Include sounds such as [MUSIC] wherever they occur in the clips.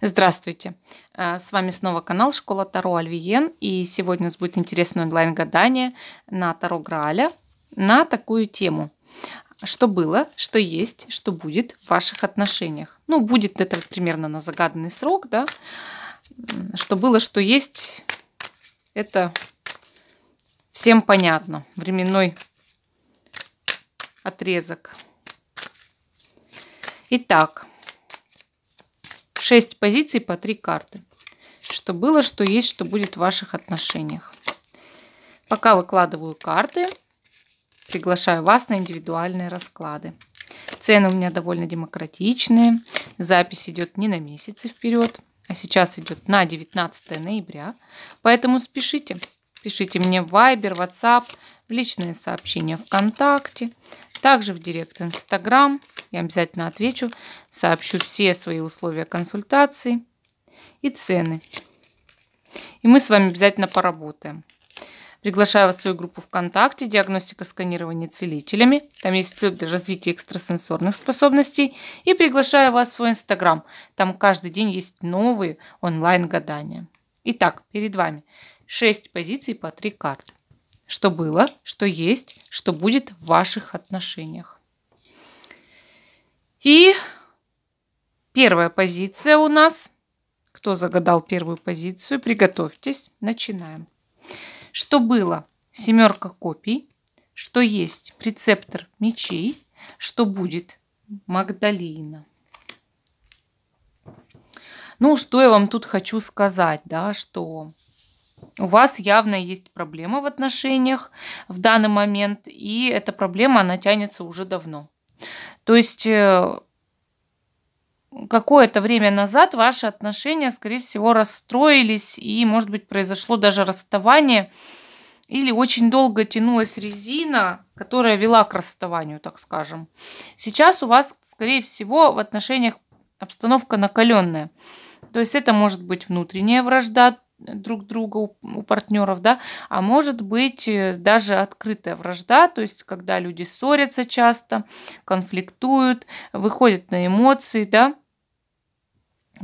Здравствуйте! Э, с вами снова канал Школа Таро Альвиен. И сегодня у нас будет интересное онлайн-гадание на Таро Грааля на такую тему. Что было, что есть, что будет в ваших отношениях. Ну, будет это примерно на загаданный срок, да. Что было, что есть, это всем понятно. Временной отрезок. Итак, 6 позиций по 3 карты. Что было, что есть, что будет в ваших отношениях. Пока выкладываю карты, приглашаю вас на индивидуальные расклады. Цены у меня довольно демократичные. Запись идет не на месяцы вперед, а сейчас идет на 19 ноября. Поэтому спешите. Пишите мне в Viber, WhatsApp, в личные сообщения ВКонтакте, также в директ Инстаграм. Я обязательно отвечу, сообщу все свои условия консультации и цены. И мы с вами обязательно поработаем. Приглашаю вас в свою группу ВКонтакте «Диагностика сканирования целителями». Там есть ссылка для развития экстрасенсорных способностей. И приглашаю вас в свой Инстаграм. Там каждый день есть новые онлайн-гадания. Итак, перед вами – 6 позиций по 3 карты. Что было, что есть, что будет в ваших отношениях. И первая позиция у нас. Кто загадал первую позицию, приготовьтесь, начинаем. Что было? Семерка копий. Что есть? Прецептор мечей. Что будет? Магдалина. Ну, что я вам тут хочу сказать, да, что у вас явно есть проблема в отношениях в данный момент, и эта проблема, она тянется уже давно. То есть э, какое-то время назад ваши отношения, скорее всего, расстроились, и, может быть, произошло даже расставание, или очень долго тянулась резина, которая вела к расставанию, так скажем. Сейчас у вас, скорее всего, в отношениях обстановка накаленная. То есть это может быть внутренняя вражда, друг друга у, у партнеров, да, а может быть э, даже открытая вражда, то есть когда люди ссорятся часто, конфликтуют, выходят на эмоции, да,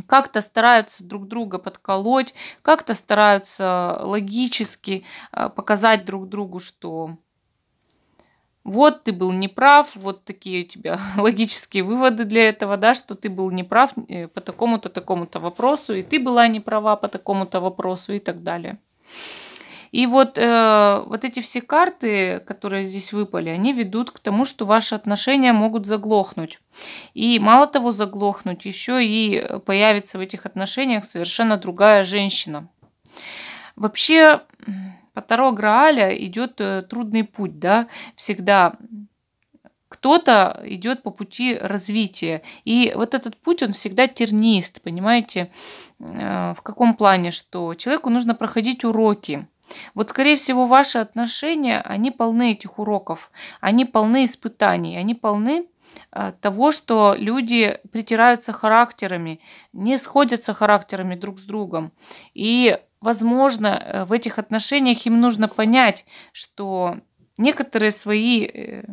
как-то стараются друг друга подколоть, как-то стараются логически э, показать друг другу, что вот ты был неправ, вот такие у тебя [LAUGHS] логические выводы для этого, да, что ты был неправ э, по такому-то, такому-то вопросу, и ты была неправа по такому-то вопросу и так далее. И вот, э, вот эти все карты, которые здесь выпали, они ведут к тому, что ваши отношения могут заглохнуть. И мало того заглохнуть, еще и появится в этих отношениях совершенно другая женщина. Вообще, по Таро Грааля идет э, трудный путь, да, всегда кто-то идет по пути развития. И вот этот путь, он всегда тернист, понимаете, э, в каком плане, что человеку нужно проходить уроки. Вот, скорее всего, ваши отношения, они полны этих уроков, они полны испытаний, они полны э, того, что люди притираются характерами, не сходятся характерами друг с другом. И возможно, э, в этих отношениях им нужно понять, что некоторые свои э,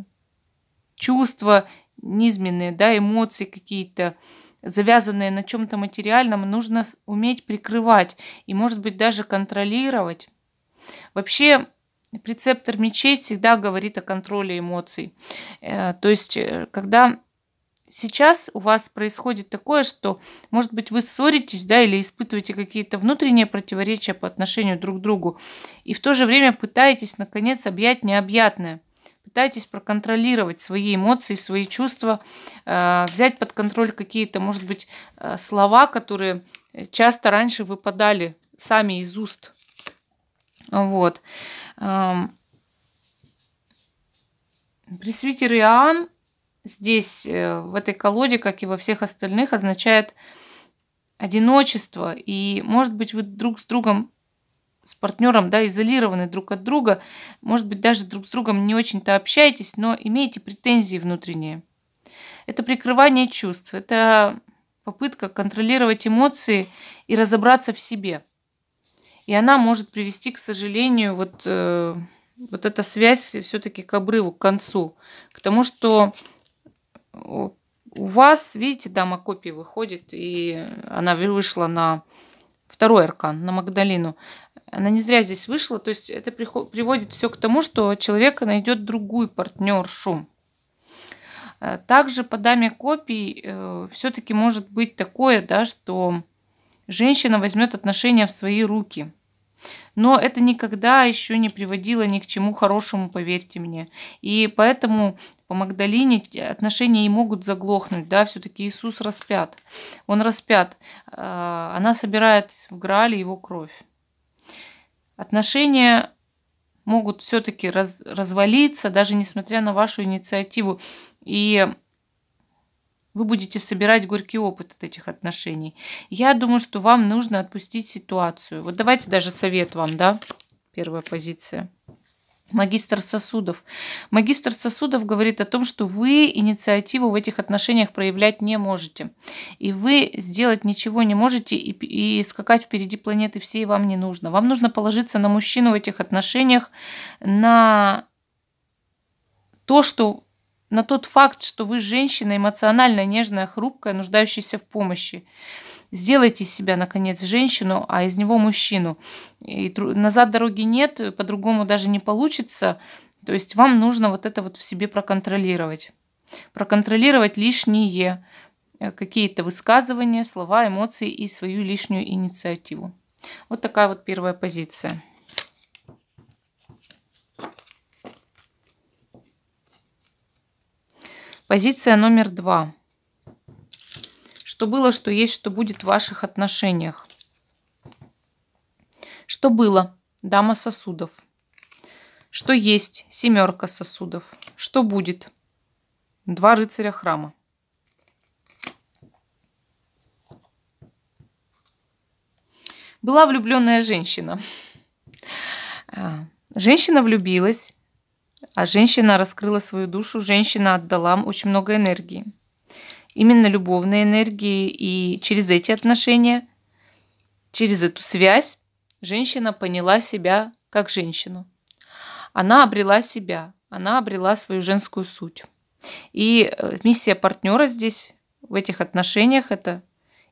чувства, низменные, да, эмоции какие-то, завязанные на чем-то материальном, нужно уметь прикрывать и, может быть, даже контролировать. Вообще, прецептор мечей всегда говорит о контроле эмоций. Э, то есть, когда сейчас у вас происходит такое, что, может быть, вы ссоритесь, да, или испытываете какие-то внутренние противоречия по отношению друг к другу, и в то же время пытаетесь, наконец, объять необъятное. Пытаетесь проконтролировать свои эмоции, свои чувства, а, взять под контроль какие-то, может быть, а, слова, которые э, часто раньше выпадали сами из уст. Вот. Пресвитер Иоанн здесь, э, в этой колоде, как и во всех остальных, означает одиночество. И, может быть, вы друг с другом, с партнером, да, изолированы друг от друга. Может быть, даже друг с другом не очень-то общаетесь, но имеете претензии внутренние. Это прикрывание чувств, это попытка контролировать эмоции и разобраться в себе. И она может привести, к сожалению, вот, э, вот эта связь все-таки к обрыву, к концу. К тому, что у вас, видите, дама копии выходит, и она вышла на второй аркан, на Магдалину. Она не зря здесь вышла, то есть это приводит все к тому, что человека найдет другую партнершу. Э, также по даме копий э, все-таки может быть такое, да, что женщина возьмет отношения в свои руки – но это никогда еще не приводило ни к чему хорошему, поверьте мне. И поэтому по Магдалине отношения и могут заглохнуть, да, все-таки Иисус распят. Он распят. А, она собирает в Граале его кровь. Отношения могут все-таки раз, развалиться, даже несмотря на вашу инициативу. И вы будете собирать горький опыт от этих отношений. Я думаю, что вам нужно отпустить ситуацию. Вот давайте даже совет вам, да? Первая позиция. Магистр сосудов. Магистр сосудов говорит о том, что вы инициативу в этих отношениях проявлять не можете. И вы сделать ничего не можете, и, и скакать впереди планеты всей вам не нужно. Вам нужно положиться на мужчину в этих отношениях, на то, что на тот факт, что вы женщина эмоционально нежная, хрупкая, нуждающаяся в помощи. Сделайте из себя, наконец, женщину, а из него мужчину. И назад дороги нет, по-другому даже не получится. То есть вам нужно вот это вот в себе проконтролировать. Проконтролировать лишние э, какие-то высказывания, слова, эмоции и свою лишнюю инициативу. Вот такая вот первая позиция. Позиция номер два. Что было, что есть, что будет в ваших отношениях. Что было? Дама сосудов. Что есть? Семерка сосудов. Что будет? Два рыцаря храма. Была влюбленная женщина. Женщина влюбилась, а женщина раскрыла свою душу, женщина отдала очень много энергии. Именно любовной энергии. И через эти отношения, через эту связь, женщина поняла себя как женщину. Она обрела себя, она обрела свою женскую суть. И э, миссия партнера здесь, в этих отношениях, это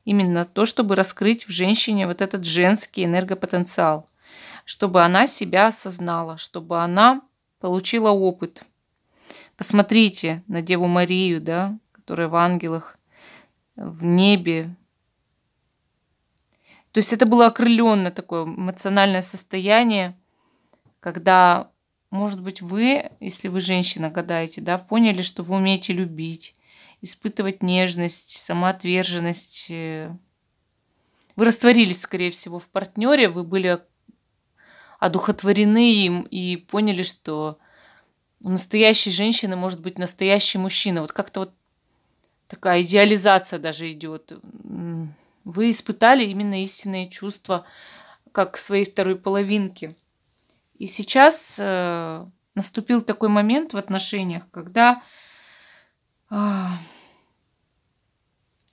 именно то, чтобы раскрыть в женщине вот этот женский энергопотенциал, чтобы она себя осознала, чтобы она получила опыт. Посмотрите на Деву Марию, да, которая в ангелах, в небе. То есть это было окрыленное такое эмоциональное состояние, когда, может быть, вы, если вы женщина гадаете, да, поняли, что вы умеете любить, испытывать нежность, самоотверженность. Э, вы растворились, скорее всего, в партнере, вы были одухотворены им и поняли, что у настоящей женщины может быть настоящий мужчина. Вот как-то вот такая идеализация даже идет. Вы испытали именно истинные чувства, как своей второй половинки, И сейчас э, наступил такой момент в отношениях, когда э,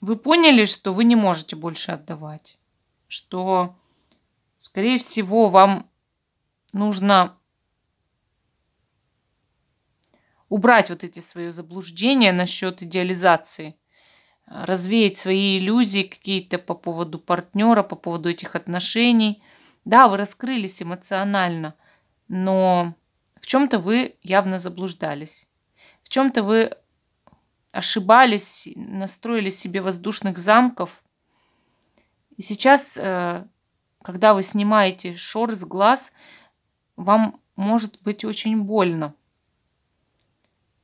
вы поняли, что вы не можете больше отдавать, что, скорее всего, вам нужно убрать вот эти свои заблуждения насчет идеализации, э, развеять свои иллюзии какие-то по поводу партнера, по поводу этих отношений. Да, вы раскрылись эмоционально, но в чем-то вы явно заблуждались, в чем-то вы ошибались, настроили себе воздушных замков. И сейчас, э, когда вы снимаете шор с глаз, вам может быть очень больно.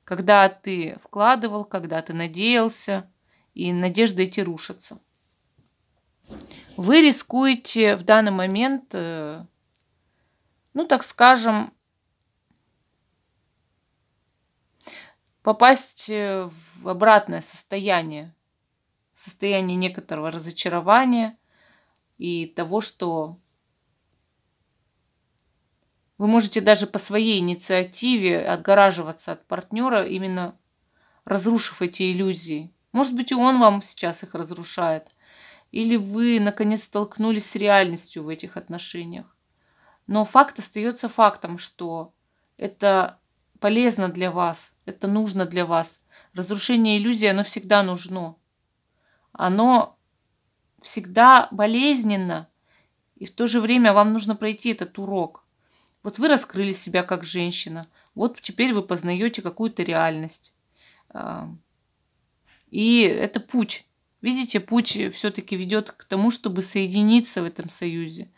Когда ты вкладывал, когда ты надеялся, и надежды эти рушатся. Вы рискуете в данный момент, э, ну так скажем, попасть э, в обратное состояние, состояние некоторого разочарования и того, что вы можете даже по своей инициативе отгораживаться от партнера, именно разрушив эти иллюзии. Может быть, и он вам сейчас их разрушает. Или вы, наконец, столкнулись с реальностью в этих отношениях. Но факт остается фактом, что это полезно для вас, это нужно для вас. Разрушение иллюзии, оно всегда нужно. Оно всегда болезненно, и в то же время вам нужно пройти этот урок – вот вы раскрыли себя как женщина. Вот теперь вы познаете какую-то реальность. А, и это путь. Видите, путь все-таки ведет к тому, чтобы соединиться в этом союзе,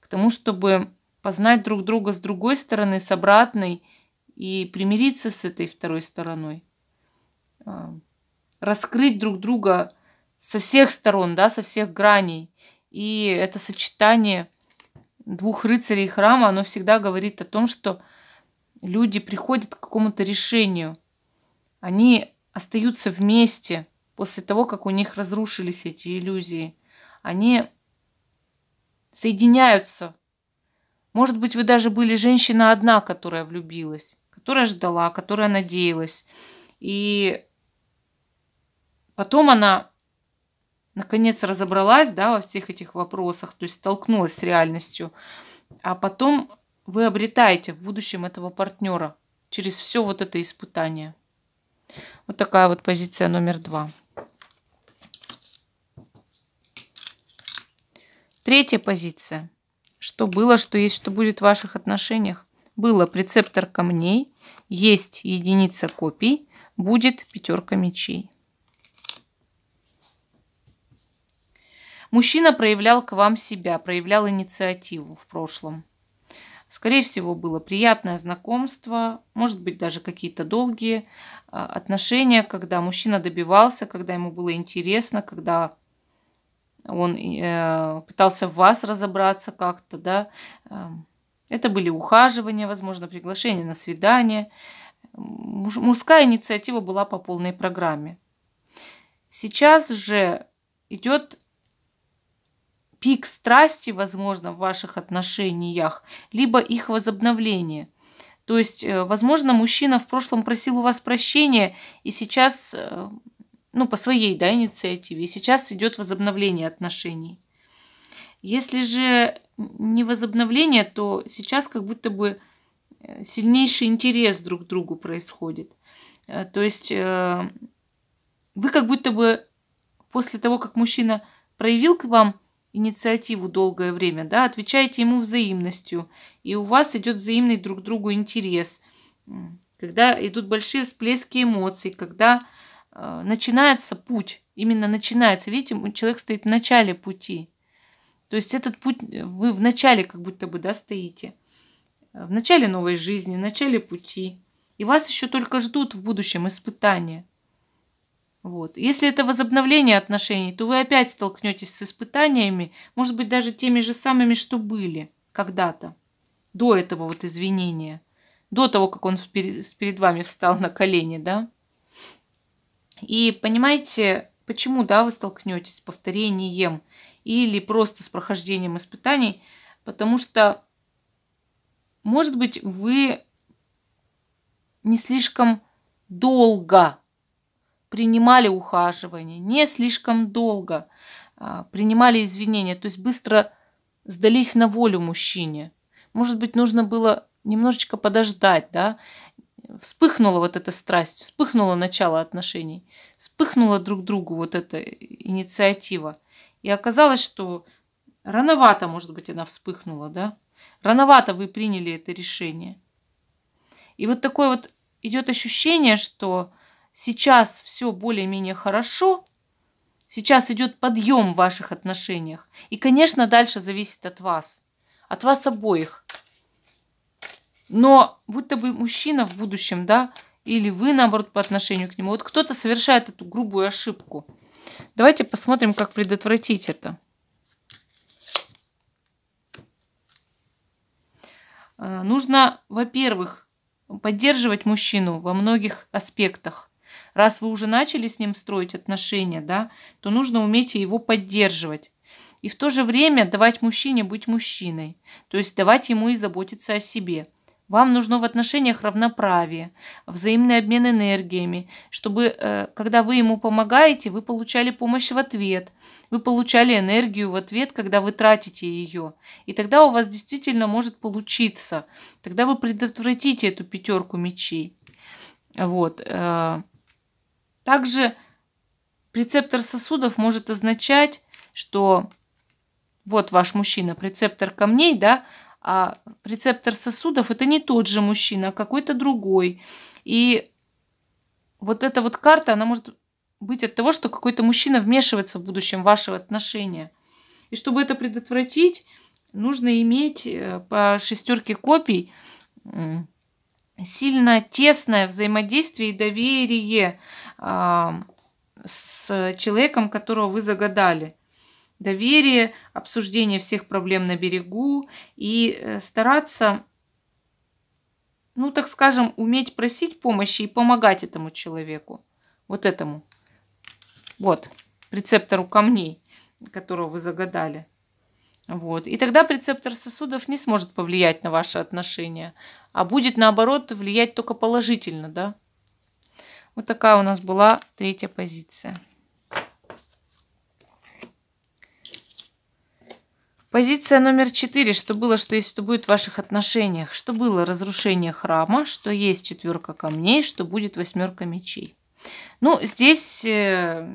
к тому, чтобы познать друг друга с другой стороны, с обратной, и примириться с этой второй стороной. А, раскрыть друг друга со всех сторон, да, со всех граней. И это сочетание – двух рыцарей храма, оно всегда говорит о том, что люди приходят к какому-то решению. Они остаются вместе после того, как у них разрушились эти иллюзии. Они соединяются. Может быть, вы даже были женщина одна, которая влюбилась, которая ждала, которая надеялась. И потом она наконец разобралась да, во всех этих вопросах, то есть столкнулась с реальностью. А потом вы обретаете в будущем этого партнера через все вот это испытание. Вот такая вот позиция номер два. Третья позиция. Что было, что есть, что будет в ваших отношениях. Было прецептор камней, есть единица копий, будет пятерка мечей. Мужчина проявлял к вам себя, проявлял инициативу в прошлом. Скорее всего, было приятное знакомство, может быть, даже какие-то долгие а, отношения, когда мужчина добивался, когда ему было интересно, когда он э, пытался в вас разобраться как-то, да. Эм, это были ухаживания, возможно, приглашения на свидание. мужская инициатива была по полной программе. Сейчас же идет пик страсти, возможно, в ваших отношениях, либо их возобновление. То есть, э, возможно, мужчина в прошлом просил у вас прощения, и сейчас, э, ну, по своей да, инициативе, и сейчас идет возобновление отношений. Если же не возобновление, то сейчас как будто бы э, сильнейший интерес друг к другу происходит. То есть вы как будто бы после того, как мужчина проявил к вам инициативу долгое время, да, отвечаете ему взаимностью, и у вас идет взаимный друг другу интерес, когда идут большие всплески эмоций, когда э, начинается путь, именно начинается, видите, человек стоит в начале пути, то есть этот путь э, вы в начале как будто бы, да, стоите, э, в начале новой жизни, в начале пути, и вас еще только ждут в будущем испытания – вот. Если это возобновление отношений, то вы опять столкнетесь с испытаниями, может быть, даже теми же самыми, что были когда-то, до этого вот извинения, до того, как он перед вами встал на колени, да. И понимаете, почему, да, вы столкнетесь с повторением или просто с прохождением испытаний, потому что, может быть, вы не слишком долго принимали ухаживание, не слишком долго а, принимали извинения, то есть быстро сдались на волю мужчине. Может быть, нужно было немножечко подождать, да? Вспыхнула вот эта страсть, вспыхнуло начало отношений, вспыхнула друг другу вот эта инициатива. И оказалось, что рановато, может быть, она вспыхнула, да? Рановато вы приняли это решение. И вот такое вот идет ощущение, что сейчас все более-менее хорошо, сейчас идет подъем в ваших отношениях. И, конечно, дальше зависит от вас, от вас обоих. Но будь то бы мужчина в будущем, да, или вы, наоборот, по отношению к нему. Вот кто-то совершает эту грубую ошибку. Давайте посмотрим, как предотвратить это. Э, нужно, во-первых, поддерживать мужчину во многих аспектах. Раз вы уже начали с ним строить отношения, да, то нужно уметь его поддерживать. И в то же время давать мужчине быть мужчиной, то есть давать ему и заботиться о себе. Вам нужно в отношениях равноправие, взаимный обмен энергиями, чтобы, э, когда вы ему помогаете, вы получали помощь в ответ, вы получали энергию в ответ, когда вы тратите ее. И тогда у вас действительно может получиться. Тогда вы предотвратите эту пятерку мечей. Вот. Э, также прецептор сосудов может означать, что вот ваш мужчина, прецептор камней, да, а прецептор сосудов это не тот же мужчина, а какой-то другой. И вот эта вот карта, она может быть от того, что какой-то мужчина вмешивается в будущем вашего отношения. И чтобы это предотвратить, нужно иметь э, по шестерке копий сильно тесное взаимодействие и доверие с человеком, которого вы загадали. Доверие, обсуждение всех проблем на берегу и э, стараться, ну так скажем, уметь просить помощи и помогать этому человеку. Вот этому. Вот, рецептору камней, которого вы загадали. Вот. И тогда прецептор сосудов не сможет повлиять на ваши отношения, а будет наоборот влиять только положительно, да? Вот такая у нас была третья позиция. Позиция номер четыре. Что было, что есть, что будет в ваших отношениях. Что было разрушение храма, что есть четверка камней, что будет восьмерка мечей. Ну, здесь э,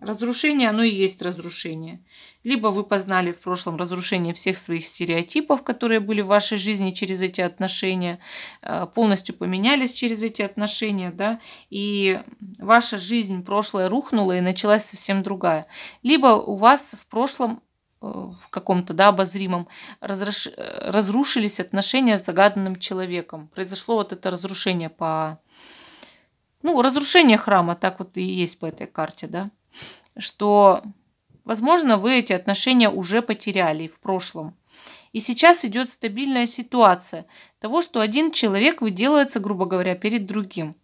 Разрушение, оно и есть разрушение. Либо вы познали в прошлом разрушение всех своих стереотипов, которые были в вашей жизни через эти отношения, э, полностью поменялись через эти отношения, да, и ваша жизнь прошлое рухнула и началась совсем другая. Либо у вас в прошлом э, в каком-то да, обозримом, разруш... Э, разрушились отношения с загаданным человеком. Произошло вот это разрушение по... Ну, разрушение храма, так вот и есть по этой карте, да что, возможно, вы эти отношения уже потеряли в прошлом. И сейчас идет стабильная ситуация того, что один человек выделывается, грубо говоря, перед другим.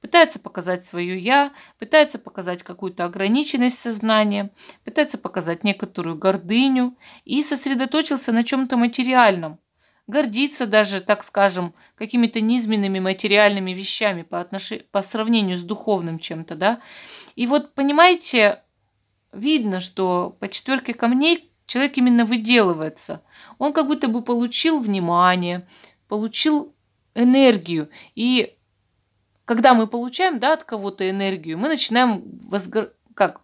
Пытается показать свое «я», пытается показать какую-то ограниченность сознания, пытается показать некоторую гордыню и сосредоточился на чем-то материальном. Гордится даже, так скажем, какими-то низменными материальными вещами по, отнош... по сравнению с духовным чем-то, да. И вот, понимаете, видно, что по четверке камней человек именно выделывается. Он как будто бы получил внимание, получил энергию. И когда мы получаем да, от кого-то энергию, мы начинаем, возгор... как?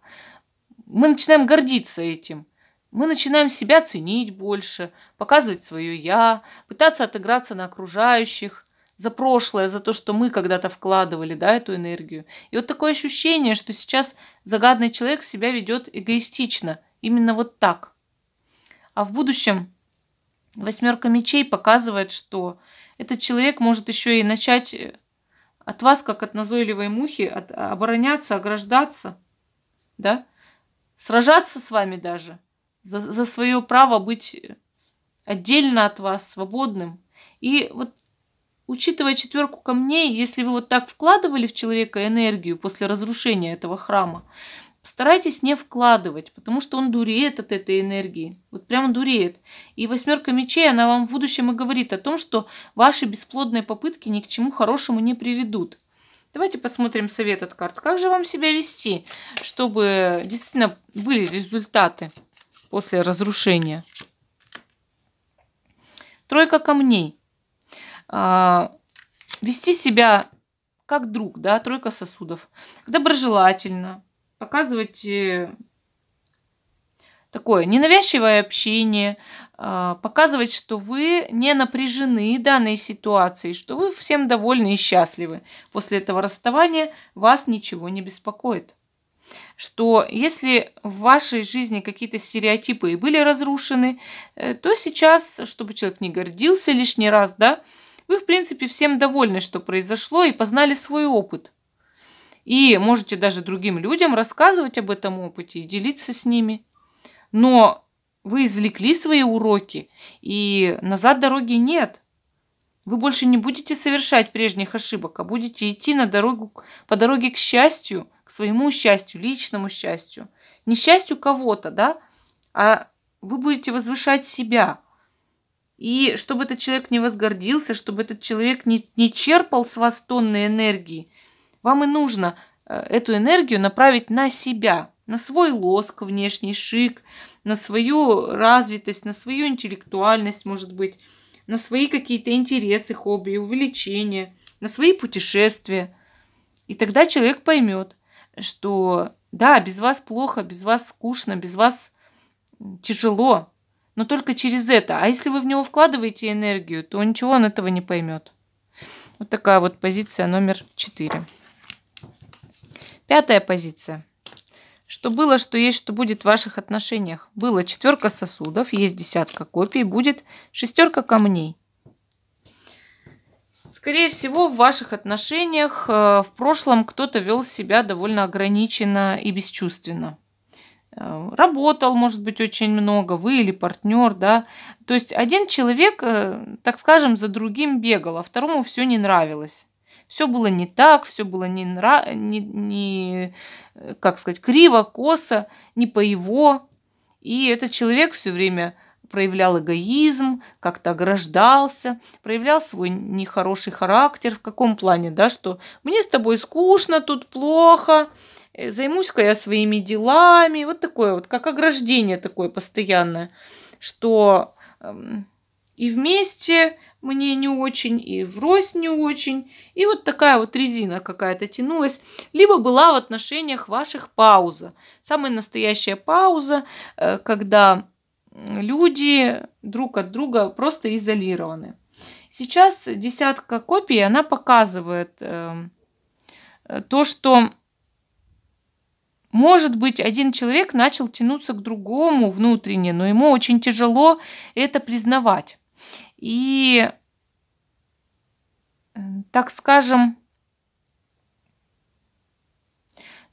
мы начинаем гордиться этим. Мы начинаем себя ценить больше, показывать свое «я», пытаться отыграться на окружающих за прошлое, за то, что мы когда-то вкладывали, да, эту энергию. И вот такое ощущение, что сейчас загадный человек себя ведет эгоистично, именно вот так. А в будущем восьмерка мечей показывает, что этот человек может еще и начать э, от вас, как от назойливой мухи, от, а, обороняться, ограждаться, да, сражаться с вами даже за, за свое право быть э, отдельно от вас, свободным. И вот Учитывая четверку камней, если вы вот так вкладывали в человека энергию после разрушения этого храма, старайтесь не вкладывать, потому что он дуреет от этой энергии. Вот прямо дуреет. И восьмерка мечей, она вам в будущем и говорит о том, что ваши бесплодные попытки ни к чему хорошему не приведут. Давайте посмотрим совет от карт. Как же вам себя вести, чтобы действительно были результаты после разрушения? Тройка камней. А, вести себя как друг, да, тройка сосудов, доброжелательно, показывать э, такое ненавязчивое общение, а, показывать, что вы не напряжены данной ситуацией, что вы всем довольны и счастливы. После этого расставания вас ничего не беспокоит. Что если в вашей жизни какие-то стереотипы и были разрушены, э, то сейчас, чтобы человек не гордился лишний раз, да, вы, в принципе, всем довольны, что произошло, и познали свой опыт. И можете даже другим людям рассказывать об этом опыте и делиться с ними. Но вы извлекли свои уроки, и назад дороги нет. Вы больше не будете совершать прежних ошибок, а будете идти на дорогу, по дороге к счастью, к своему счастью, личному счастью. Не счастью кого-то, да, а вы будете возвышать себя – и чтобы этот человек не возгордился, чтобы этот человек не, не черпал с вас тонны энергии, вам и нужно э, эту энергию направить на себя, на свой лоск, внешний шик, на свою развитость, на свою интеллектуальность, может быть, на свои какие-то интересы, хобби, увлечения, на свои путешествия. И тогда человек поймет, что да, без вас плохо, без вас скучно, без вас тяжело, но только через это. А если вы в него вкладываете энергию, то ничего он этого не поймет. Вот такая вот позиция номер 4. Пятая позиция. Что было, что есть, что будет в ваших отношениях. Было четверка сосудов, есть десятка копий, будет шестерка камней. Скорее всего, в ваших отношениях э, в прошлом кто-то вел себя довольно ограниченно и бесчувственно. Э, работал, может быть, очень много, вы или партнер, да. То есть один человек, э, так скажем, за другим бегал, а второму все не нравилось. Все было не так, все было не, нра... не, не э, как сказать, криво, косо, не по его. И этот человек все время проявлял эгоизм, как-то ограждался, проявлял свой нехороший характер. В каком плане, да, что мне с тобой скучно, тут плохо, э, займусь-ка я своими делами. Вот такое вот, как ограждение такое постоянное, что эм, и вместе мне не очень, и врозь не очень. И вот такая вот резина какая-то тянулась. Либо была в отношениях ваших пауза. Самая настоящая пауза, э, когда люди друг от друга просто изолированы. Сейчас десятка копий, она показывает эм, то, что может быть, один человек начал тянуться к другому внутренне, но ему очень тяжело это признавать. И, э, так скажем,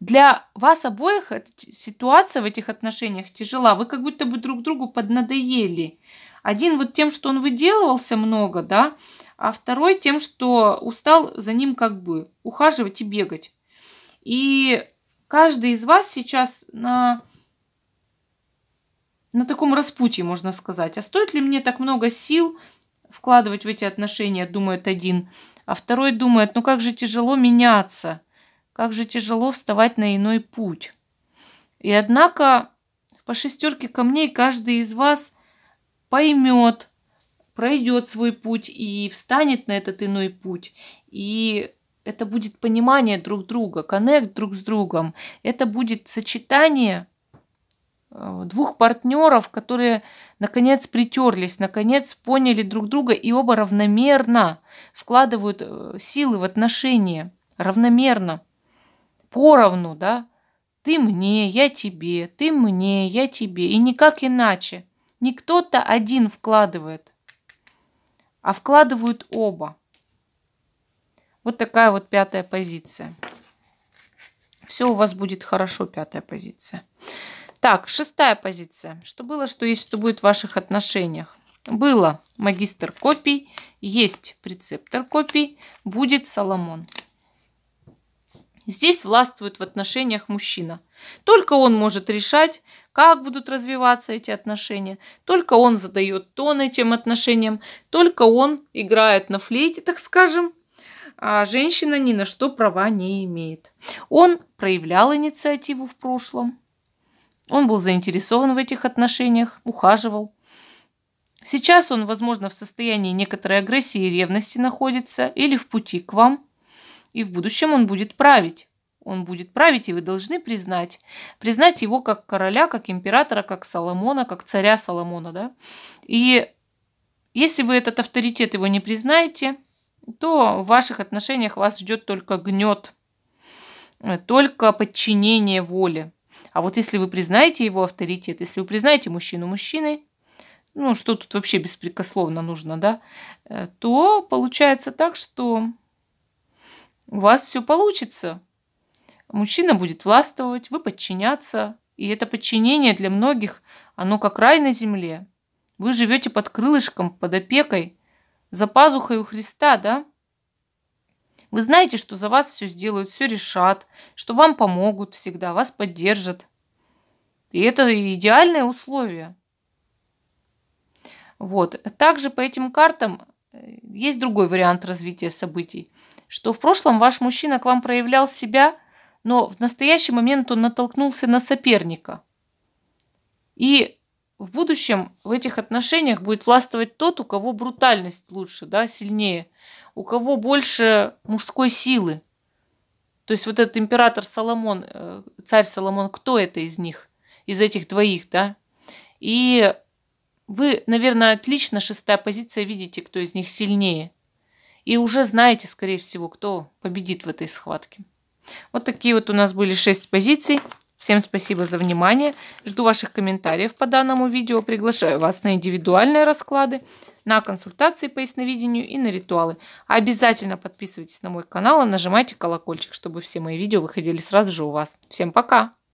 для вас обоих ситуация в этих отношениях тяжела. Вы как будто бы друг другу поднадоели. Один вот тем, что он выделывался много, да, а второй тем, что устал за ним как бы ухаживать и бегать. И каждый из вас сейчас на на таком распутье, можно сказать. А стоит ли мне так много сил вкладывать в эти отношения, думает один. А второй думает, ну как же тяжело меняться. Как же тяжело вставать на иной путь. И однако по шестерке камней каждый из вас поймет, пройдет свой путь и встанет на этот иной путь. И это будет понимание друг друга, коннект друг с другом. Это будет сочетание э, двух партнеров, которые наконец притерлись, наконец поняли друг друга и оба равномерно вкладывают э, силы в отношения, равномерно поровну, да? Ты мне, я тебе, ты мне, я тебе. И никак иначе. Не кто-то один вкладывает, а вкладывают оба. Вот такая вот пятая позиция. Все у вас будет хорошо, пятая позиция. Так, шестая позиция. Что было, что есть, что будет в ваших отношениях. Было магистр копий, есть прецептор копий, будет Соломон. Здесь властвует в отношениях мужчина. Только он может решать, как будут развиваться эти отношения. Только он задает тон этим отношениям. Только он играет на флейте, так скажем. А женщина ни на что права не имеет. Он проявлял инициативу в прошлом. Он был заинтересован в этих отношениях, ухаживал. Сейчас он, возможно, в состоянии некоторой агрессии и ревности находится или в пути к вам – и в будущем он будет править. Он будет править, и вы должны признать. Признать его как короля, как императора, как Соломона, как царя Соломона, да. И если вы этот авторитет его не признаете, то в ваших отношениях вас ждет только гнет, э, только подчинение воле. А вот если вы признаете его авторитет, если вы признаете мужчину мужчиной, ну, что тут вообще беспрекословно нужно, да, э, то получается так, что у вас все получится. Мужчина будет властвовать, вы подчиняться. И это подчинение для многих, оно как рай на земле. Вы живете под крылышком, под опекой, за пазухой у Христа, да? Вы знаете, что за вас все сделают, все решат, что вам помогут всегда, вас поддержат. И это идеальное условие. Вот. Также по этим картам э, есть другой вариант развития событий – что в прошлом ваш мужчина к вам проявлял себя, но в настоящий момент он натолкнулся на соперника. И в будущем в этих отношениях будет властвовать тот, у кого брутальность лучше, да, сильнее, у кого больше мужской силы. То есть вот этот император Соломон, э, царь Соломон, кто это из них, из этих двоих, да? И вы, наверное, отлично шестая позиция видите, кто из них сильнее – и уже знаете, скорее всего, кто победит в этой схватке. Вот такие вот у нас были 6 позиций. Всем спасибо за внимание. Жду ваших комментариев по данному видео. Приглашаю вас на индивидуальные расклады, на консультации по ясновидению и на ритуалы. Обязательно подписывайтесь на мой канал и нажимайте колокольчик, чтобы все мои видео выходили сразу же у вас. Всем пока!